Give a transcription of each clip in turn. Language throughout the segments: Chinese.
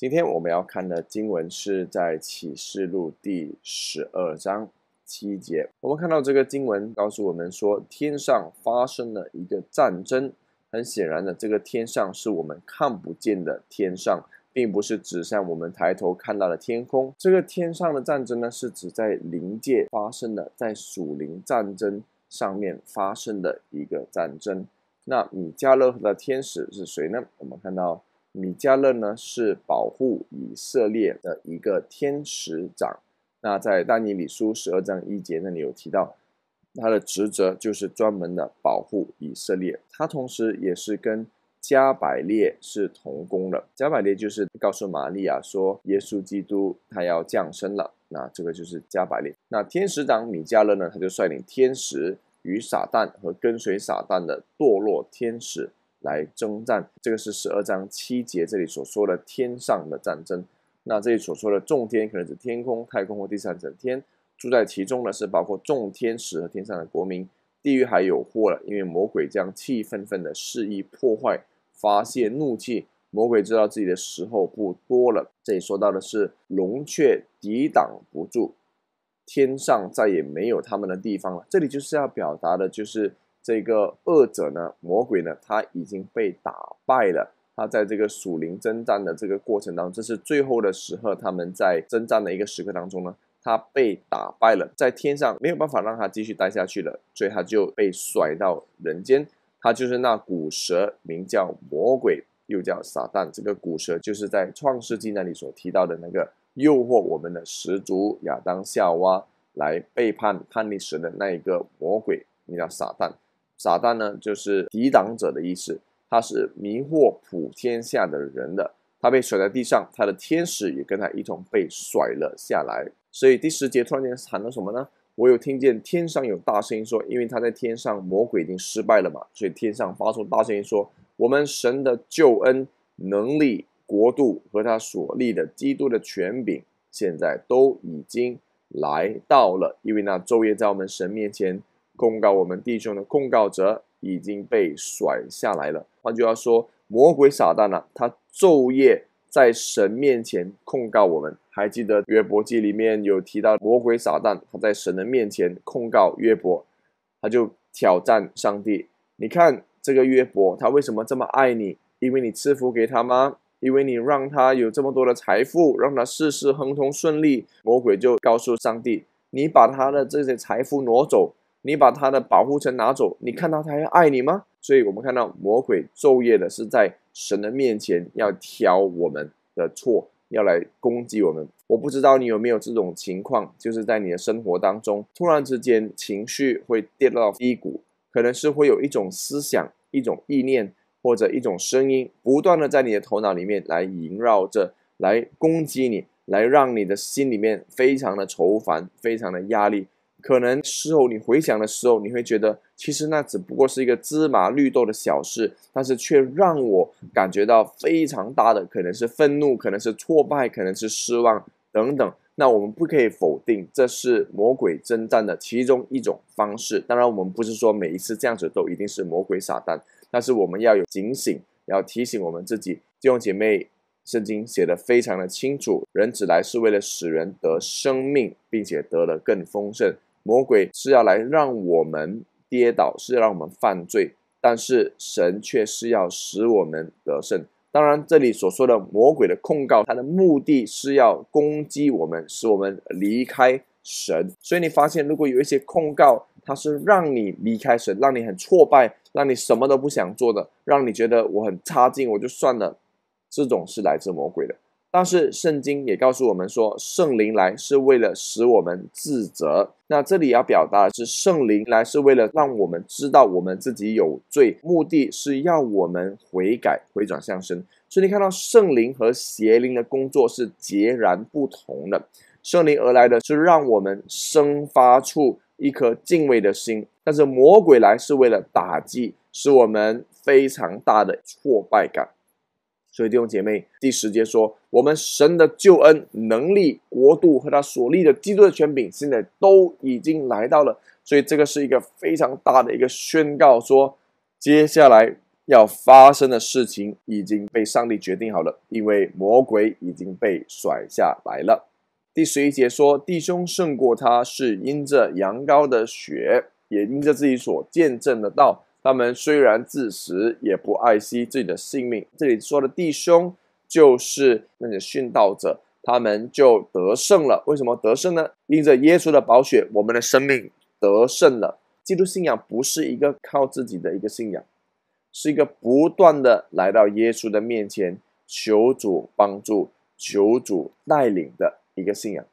今天我们要看的经文是在启示录第十二章七节。我们看到这个经文告诉我们说，天上发生了一个战争。很显然的，这个天上是我们看不见的天上，并不是指向我们抬头看到的天空。这个天上的战争呢，是指在灵界发生的，在属灵战争上面发生的一个战争。那米迦勒的天使是谁呢？我们看到。米迦勒呢，是保护以色列的一个天使长。那在《丹尼里书》十二章一节那里有提到，他的职责就是专门的保护以色列。他同时也是跟加百列是同工的。加百列就是告诉玛利亚说，耶稣基督他要降生了。那这个就是加百列。那天使长米迦勒呢，他就率领天使与撒旦和跟随撒旦的堕落天使。来征战，这个是十二章七节这里所说的天上的战争。那这里所说的众天，可能指天空、太空或第三层天。住在其中呢，是包括众天使和天上的国民。地狱还有祸了，因为魔鬼将气愤愤的肆意破坏，发泄怒气。魔鬼知道自己的时候不多了。这里说到的是龙却抵挡不住，天上再也没有他们的地方了。这里就是要表达的就是。这个恶者呢，魔鬼呢，他已经被打败了。他在这个属灵征战的这个过程当中，这是最后的时刻，他们在征战的一个时刻当中呢，他被打败了，在天上没有办法让他继续待下去了，所以他就被甩到人间。他就是那古蛇，名叫魔鬼，又叫撒旦。这个古蛇就是在创世纪那里所提到的那个诱惑我们的始祖亚当夏娃来背叛叛逆时的那一个魔鬼，名叫撒旦。撒旦呢，就是抵挡者的意思。他是迷惑普天下的人的。他被甩在地上，他的天使也跟他一同被甩了下来。所以第十节突然间喊了什么呢？我有听见天上有大声音说，因为他在天上，魔鬼已经失败了嘛，所以天上发出大声音说，我们神的救恩能力、国度和他所立的基督的权柄，现在都已经来到了，因为那昼夜在我们神面前。控告我们弟兄的控告者已经被甩下来了。换句话说，魔鬼撒旦啊，他昼夜在神面前控告我们。还记得约伯记里面有提到魔鬼撒旦，他在神的面前控告约伯，他就挑战上帝。你看这个约伯，他为什么这么爱你？因为你赐福给他吗？因为你让他有这么多的财富，让他事事亨通顺利？魔鬼就告诉上帝，你把他的这些财富挪走。你把他的保护层拿走，你看到他要爱你吗？所以，我们看到魔鬼昼夜的是在神的面前要挑我们的错，要来攻击我们。我不知道你有没有这种情况，就是在你的生活当中，突然之间情绪会跌到低谷，可能是会有一种思想、一种意念或者一种声音，不断的在你的头脑里面来萦绕着，来攻击你，来让你的心里面非常的愁烦，非常的压力。可能事后你回想的时候，你会觉得其实那只不过是一个芝麻绿豆的小事，但是却让我感觉到非常大的，可能是愤怒，可能是挫败，可能是失望等等。那我们不可以否定这是魔鬼征战的其中一种方式。当然，我们不是说每一次这样子都一定是魔鬼撒旦，但是我们要有警醒，要提醒我们自己。弟兄姐妹，圣经写的非常的清楚，人子来是为了使人得生命，并且得的更丰盛。魔鬼是要来让我们跌倒，是让我们犯罪，但是神却是要使我们得胜。当然，这里所说的魔鬼的控告，它的目的是要攻击我们，使我们离开神。所以你发现，如果有一些控告，它是让你离开神，让你很挫败，让你什么都不想做的，让你觉得我很差劲，我就算了，这种是来自魔鬼的。但是圣经也告诉我们说，圣灵来是为了使我们自责。那这里要表达的是，圣灵来是为了让我们知道我们自己有罪，目的是要我们悔改、回转向神。所以你看到圣灵和邪灵的工作是截然不同的。圣灵而来的是让我们生发出一颗敬畏的心，但是魔鬼来是为了打击，使我们非常大的挫败感。所以弟兄姐妹，第十节说，我们神的救恩能力、国度和他所立的基督的权柄，现在都已经来到了。所以这个是一个非常大的一个宣告，说接下来要发生的事情已经被上帝决定好了，因为魔鬼已经被甩下来了。第十一节说，弟兄胜过他是因着羊羔的血，也因着自己所见证的道。他们虽然自食，也不爱惜自己的性命。这里说的弟兄，就是那些殉道者，他们就得胜了。为什么得胜呢？因着耶稣的宝血，我们的生命得胜了。基督信仰不是一个靠自己的一个信仰，是一个不断的来到耶稣的面前，求主帮助，求主带领的一个信仰。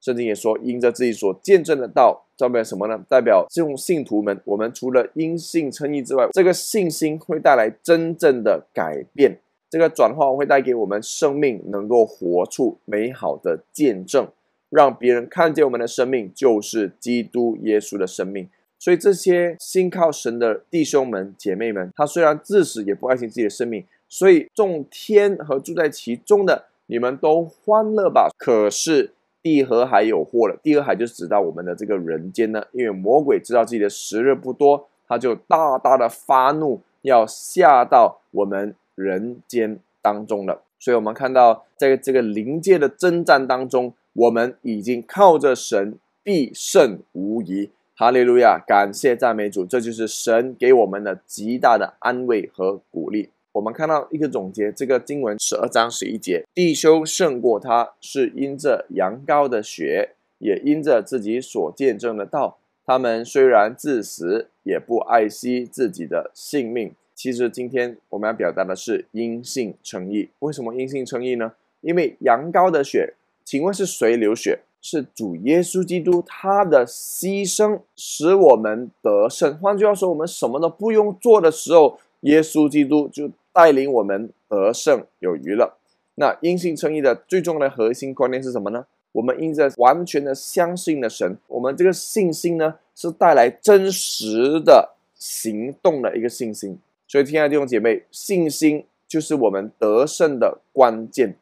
圣经也说，因着自己所见证的道，代表什么呢？代表这种信徒们，我们除了因信称义之外，这个信心会带来真正的改变，这个转化会带给我们生命，能够活出美好的见证，让别人看见我们的生命就是基督耶稣的生命。所以，这些信靠神的弟兄们、姐妹们，他虽然自死也不爱惜自己的生命，所以众天和住在其中的，你们都欢乐吧。可是。地和海有祸了，地和海就指到我们的这个人间呢，因为魔鬼知道自己的时日不多，他就大大的发怒，要下到我们人间当中了。所以我们看到，在这个临界的征战当中，我们已经靠着神必胜无疑。哈利路亚，感谢赞美主，这就是神给我们的极大的安慰和鼓励。我们看到一个总结，这个经文十二章十一节，弟兄胜过他，是因着羊羔的血，也因着自己所见证的道。他们虽然自死，也不爱惜自己的性命。其实今天我们要表达的是因信称义。为什么因信称义呢？因为羊羔的血，请问是谁流血？是主耶稣基督，他的牺牲使我们得胜。换句话说，我们什么都不用做的时候，耶稣基督就。带领我们得胜有余了。那阴性称义的最重要的核心观念是什么呢？我们因着完全的相信的神，我们这个信心呢是带来真实的行动的一个信心。所以，亲爱的弟兄姐妹，信心就是我们得胜的关键。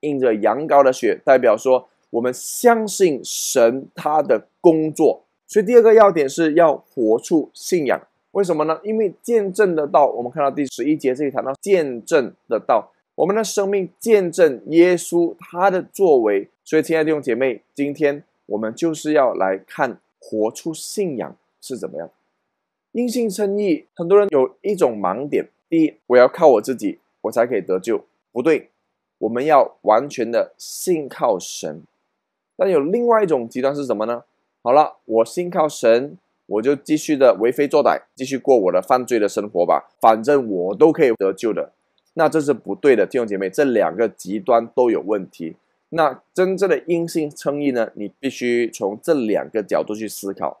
印着羊羔的血，代表说我们相信神他的工作。所以，第二个要点是要活出信仰。为什么呢？因为见证得到，我们看到第十一节这里谈到见证得到我们的生命，见证耶稣他的作为。所以，亲爱的弟兄姐妹，今天我们就是要来看活出信仰是怎么样。因信称义，很多人有一种盲点：第一，我要靠我自己，我才可以得救。不对，我们要完全的信靠神。但有另外一种极端是什么呢？好了，我信靠神。我就继续的为非作歹，继续过我的犯罪的生活吧，反正我都可以得救的。那这是不对的，弟兄姐妹，这两个极端都有问题。那真正的阴性称义呢？你必须从这两个角度去思考。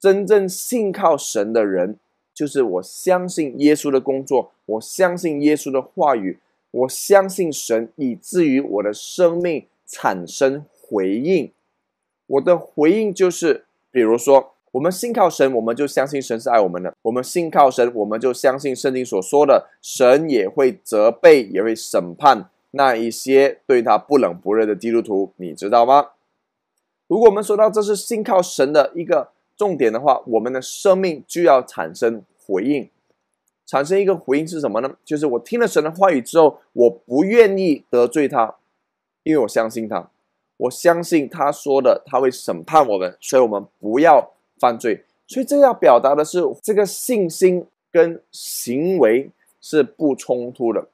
真正信靠神的人，就是我相信耶稣的工作，我相信耶稣的话语，我相信神，以至于我的生命产生回应。我的回应就是，比如说。我们信靠神，我们就相信神是爱我们的。我们信靠神，我们就相信圣经所说的，神也会责备，也会审判那一些对他不冷不热的基督徒，你知道吗？如果我们说到这是信靠神的一个重点的话，我们的生命就要产生回应，产生一个回应是什么呢？就是我听了神的话语之后，我不愿意得罪他，因为我相信他，我相信他说的，他会审判我们，所以我们不要。犯罪，所以这个要表达的是这个信心跟行为是不冲突的。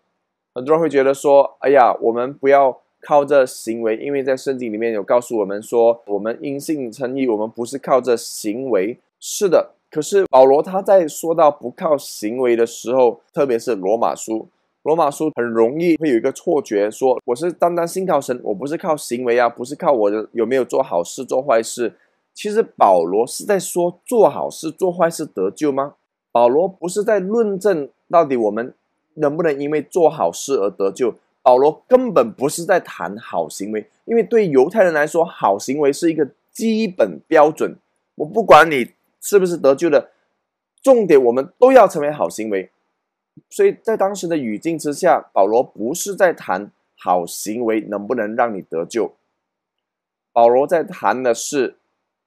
很多人会觉得说，哎呀，我们不要靠这行为，因为在圣经里面有告诉我们说，我们因信称义，我们不是靠这行为。是的，可是保罗他在说到不靠行为的时候，特别是罗马书，罗马书很容易会有一个错觉，说我是单单信靠神，我不是靠行为啊，不是靠我的有没有做好事做坏事。其实保罗是在说做好事、做坏事得救吗？保罗不是在论证到底我们能不能因为做好事而得救。保罗根本不是在谈好行为，因为对犹太人来说，好行为是一个基本标准。我不管你是不是得救的，重点我们都要成为好行为。所以在当时的语境之下，保罗不是在谈好行为能不能让你得救，保罗在谈的是。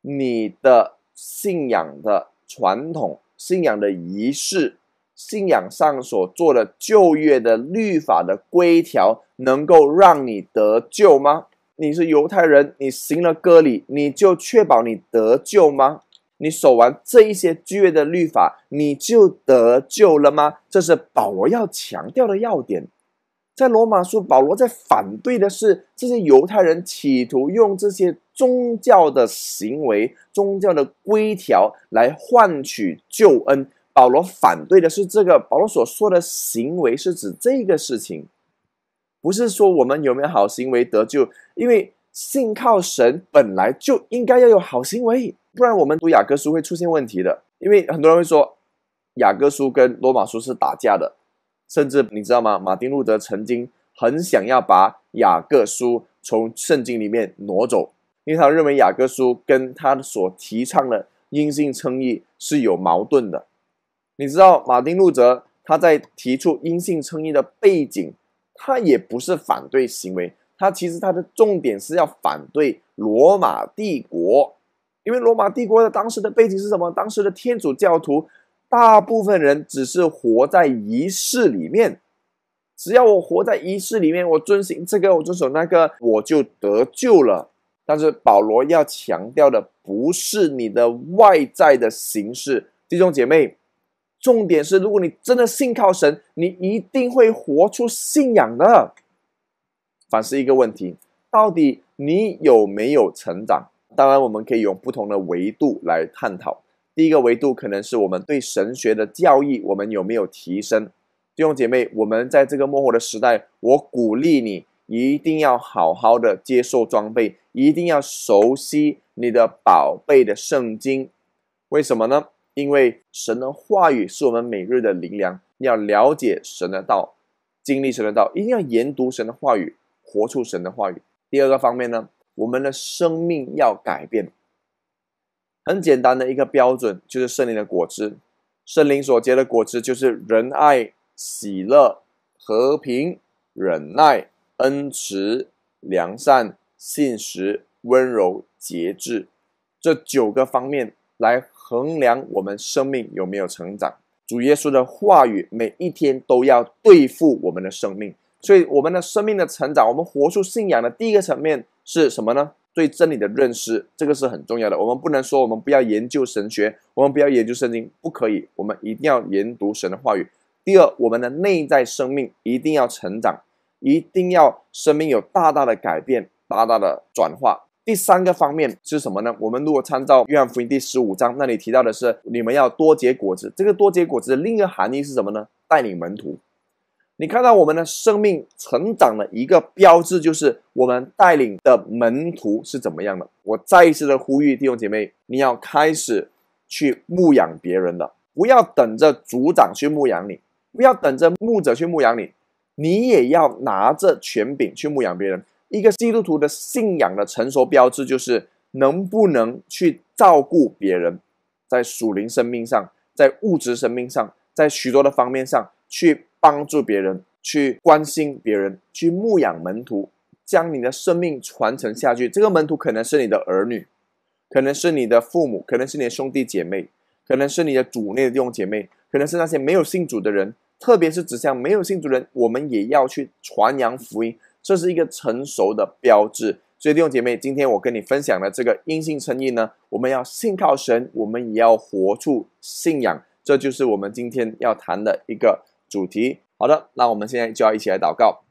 你的信仰的传统、信仰的仪式、信仰上所做的旧约的律法的规条，能够让你得救吗？你是犹太人，你行了割礼，你就确保你得救吗？你守完这一些旧约的律法，你就得救了吗？这是保罗要强调的要点。在罗马书，保罗在反对的是这些犹太人企图用这些。宗教的行为、宗教的规条来换取救恩。保罗反对的是这个。保罗所说的“行为”是指这个事情，不是说我们有没有好行为得救。因为信靠神本来就应该要有好行为，不然我们读雅各书会出现问题的。因为很多人会说雅各书跟罗马书是打架的，甚至你知道吗？马丁路德曾经很想要把雅各书从圣经里面挪走。因为他认为雅各书跟他所提倡的阴性称义是有矛盾的。你知道马丁路德他在提出阴性称义的背景，他也不是反对行为，他其实他的重点是要反对罗马帝国。因为罗马帝国的当时的背景是什么？当时的天主教徒大部分人只是活在仪式里面，只要我活在仪式里面，我遵循这个，我遵守那个，我就得救了。但是保罗要强调的不是你的外在的形式，弟兄姐妹，重点是，如果你真的信靠神，你一定会活出信仰的。反思一个问题：到底你有没有成长？当然，我们可以用不同的维度来探讨。第一个维度可能是我们对神学的教义，我们有没有提升？弟兄姐妹，我们在这个末后的时代，我鼓励你。一定要好好的接受装备，一定要熟悉你的宝贝的圣经，为什么呢？因为神的话语是我们每日的灵粮，要了解神的道，经历神的道，一定要研读神的话语，活出神的话语。第二个方面呢，我们的生命要改变。很简单的一个标准就是圣灵的果子，圣灵所结的果子就是仁爱、喜乐、和平、忍耐。恩慈、良善、信实、温柔、节制，这九个方面来衡量我们生命有没有成长。主耶稣的话语每一天都要对付我们的生命，所以我们的生命的成长，我们活出信仰的第一个层面是什么呢？对真理的认识，这个是很重要的。我们不能说我们不要研究神学，我们不要研究圣经，不可以。我们一定要研读神的话语。第二，我们的内在生命一定要成长。一定要生命有大大的改变，大大的转化。第三个方面是什么呢？我们如果参照约翰福音第十五章，那里提到的是你们要多结果子。这个多结果子的另一个含义是什么呢？带领门徒。你看到我们的生命成长的一个标志，就是我们带领的门徒是怎么样的。我再一次的呼吁弟兄姐妹，你要开始去牧养别人的，不要等着组长去牧养你，不要等着牧者去牧养你。你也要拿着权柄去牧养别人。一个基督徒的信仰的成熟标志，就是能不能去照顾别人，在属灵生命上，在物质生命上，在许多的方面上去帮助别人，去关心别人，去牧养门徒，将你的生命传承下去。这个门徒可能是你的儿女，可能是你的父母，可能是你的兄弟姐妹，可能是你的主内的弟兄姐妹，可能是那些没有信主的人。特别是指向没有信主人，我们也要去传扬福音，这是一个成熟的标志。所以弟兄姐妹，今天我跟你分享的这个因信称义呢，我们要信靠神，我们也要活出信仰，这就是我们今天要谈的一个主题。好的，那我们现在就要一起来祷告。